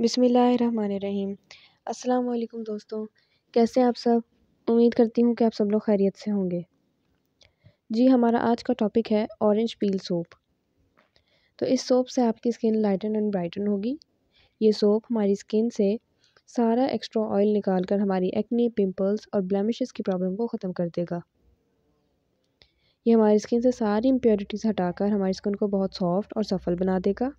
बिसमीम अस्सलाम दोस्तों कैसे आप सब उम्मीद करती हूँ कि आप सब लोग खैरियत से होंगे जी हमारा आज का टॉपिक है ऑरेंज पील सोप तो इस सोप से आपकी स्किन लाइटन एंड ब्राइटन होगी ये सोप हमारी स्किन से सारा एक्स्ट्रा ऑयल निकाल कर हमारी एक्ने पिंपल्स और ब्लैमिशेस की प्रॉब्लम को ख़त्म कर देगा ये हमारी स्किन से सारी इम्प्योरिटीज़ हटाकर हमारी स्किन को बहुत सॉफ्ट और सफल बना देगा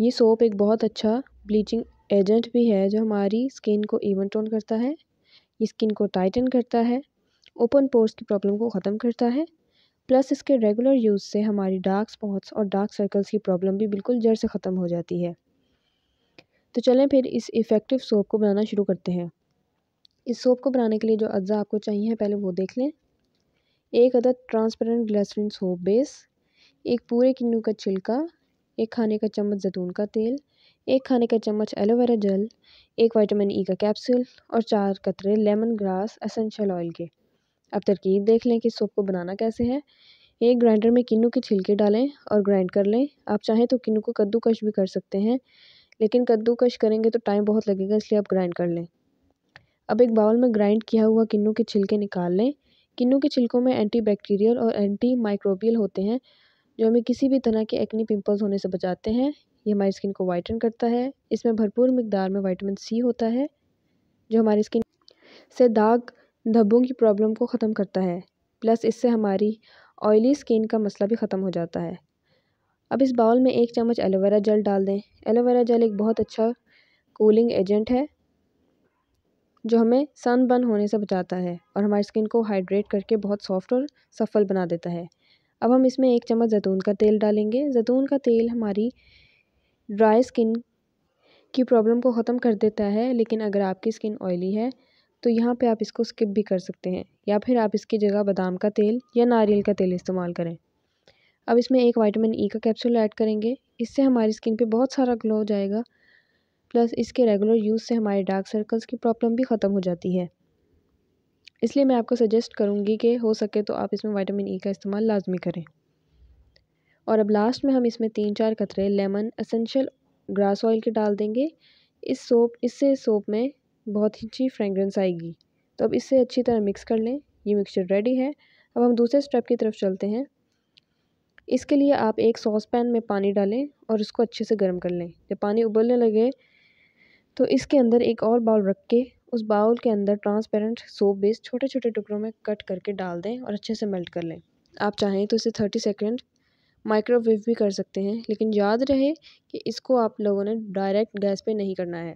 ये सोप एक बहुत अच्छा ब्लीचिंग एजेंट भी है जो हमारी स्किन को इवन टोन करता है ये स्किन को टाइटन करता है ओपन पोर्स की प्रॉब्लम को ख़त्म करता है प्लस इसके रेगुलर यूज़ से हमारी डार्क स्पॉट्स और डार्क सर्कल्स की प्रॉब्लम भी बिल्कुल जड़ से ख़त्म हो जाती है तो चलें फिर इस इफ़ेक्टिव सोप को बनाना शुरू करते हैं इस सोप को बनाने के लिए जो अज्जा आपको चाहिए पहले वो देख लें एक अदद ट्रांसपेरेंट ग्लासरीन सोप बेस एक पूरे किन्नू का छिलका एक खाने का चम्मच जैतून का तेल एक खाने का चम्मच एलोवेरा जेल एक विटामिन ई e का कैप्सूल और चार कतरे लेमन ग्रास एसेंशियल ऑयल के अब तरकीब देख लें कि सोप को बनाना कैसे है एक ग्राइंडर में किन्नू के छिलके डालें और ग्राइंड कर लें आप चाहें तो किन्नू को कद्दूकश भी कर सकते हैं लेकिन कद्दूकश करेंगे तो टाइम बहुत लगेगा इसलिए आप ग्राइंड कर लें अब एक बाउल में ग्राइंड किया हुआ किन्नू के छिलके निकाल लें किन्नू के छिलकों में एंटी बैक्टीरियल और एंटी माइक्रोबियल होते हैं जो हमें किसी भी तरह के एक्नी पिंपल्स होने से बचाते हैं ये हमारी स्किन को वाइटन करता है इसमें भरपूर मकदार में वाइटामिन सी होता है जो हमारी स्किन से दाग धब्बों की प्रॉब्लम को ख़त्म करता है प्लस इससे हमारी ऑयली स्किन का मसला भी ख़त्म हो जाता है अब इस बाउल में एक चम्मच एलोवेरा जल डाल दें एलोवेरा जल एक बहुत अच्छा कूलिंग एजेंट है जो हमें सनबर्न होने से बचाता है और हमारी स्किन को हाइड्रेट करके बहुत सॉफ्ट और सफल बना देता है अब हम इसमें एक चम्मच जैतून का तेल डालेंगे जैतून का तेल हमारी ड्राई स्किन की प्रॉब्लम को ख़त्म कर देता है लेकिन अगर आपकी स्किन ऑयली है तो यहाँ पे आप इसको स्किप भी कर सकते हैं या फिर आप इसकी जगह बादाम का तेल या नारियल का तेल इस्तेमाल करें अब इसमें एक वाइटामिन ई e का कैप्सूल ऐड करेंगे इससे हमारी स्किन पे बहुत सारा ग्लो हो जाएगा प्लस इसके रेगुलर यूज़ से हमारे डार्क सर्कल्स की प्रॉब्लम भी ख़त्म हो जाती है इसलिए मैं आपको सजेस्ट करूँगी कि हो सके तो आप इसमें वाइटामिन ई e का इस्तेमाल लाजमी करें और अब लास्ट में हम इसमें तीन चार कतरे लेमन असेंशियल ग्रास ऑयल के डाल देंगे इस सोप इससे सोप में बहुत ही अच्छी फ्रेगरेंस आएगी तो अब इससे अच्छी तरह मिक्स कर लें ये मिक्सचर रेडी है अब हम दूसरे स्टेप की तरफ चलते हैं इसके लिए आप एक सॉस पैन में पानी डालें और उसको अच्छे से गर्म कर लें जब पानी उबलने लगे तो इसके अंदर एक और बाउल रख के उस बाउल के अंदर ट्रांसपेरेंट सोप बेस छोटे छोटे टुकड़ों में कट करके डाल दें और अच्छे से मेल्ट कर लें आप चाहें तो इसे थर्टी सेकेंड माइक्रोवेव भी कर सकते हैं लेकिन याद रहे कि इसको आप लोगों ने डायरेक्ट गैस पे नहीं करना है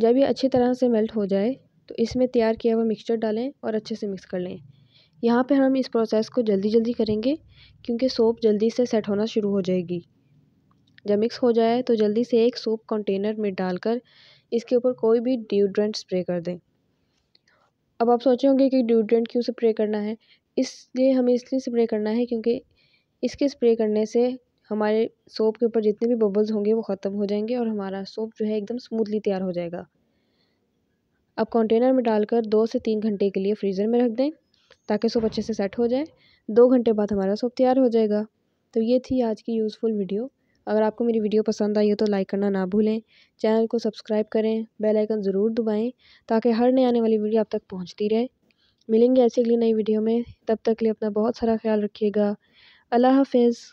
जब ये अच्छी तरह से मेल्ट हो जाए तो इसमें तैयार किया हुआ मिक्सचर डालें और अच्छे से मिक्स कर लें यहाँ पे हम इस प्रोसेस को जल्दी जल्दी करेंगे क्योंकि सोप जल्दी से सेट होना शुरू हो जाएगी जब मिक्स हो जाए तो जल्दी से एक सूप कंटेनर में डालकर इसके ऊपर कोई भी ड्यूड्रेंट स्प्रे कर दें अब आप सोचे होंगे कि ड्यूड्रेंट क्यों स्प्रे करना है इसलिए हमें इसलिए स्प्रे करना है क्योंकि इसके स्प्रे करने से हमारे सोप के ऊपर जितने भी बबल्स होंगे वो ख़त्म हो जाएंगे और हमारा सोप जो है एकदम स्मूथली तैयार हो जाएगा अब कंटेनर में डालकर दो से तीन घंटे के लिए फ्रीज़र में रख दें ताकि सोप अच्छे से सेट हो जाए दो घंटे बाद हमारा सोप तैयार हो जाएगा तो ये थी आज की यूज़फुल वीडियो अगर आपको मेरी वीडियो पसंद आई हो तो लाइक करना ना भूलें चैनल को सब्सक्राइब करें बेल आइकन ज़रूर दबाएं ताकि हर नए आने वाली वीडियो आप तक पहुंचती रहे मिलेंगे ऐसी अगली नई वीडियो में तब तक के लिए अपना बहुत सारा ख्याल रखिएगा अल्लाह हाफिज़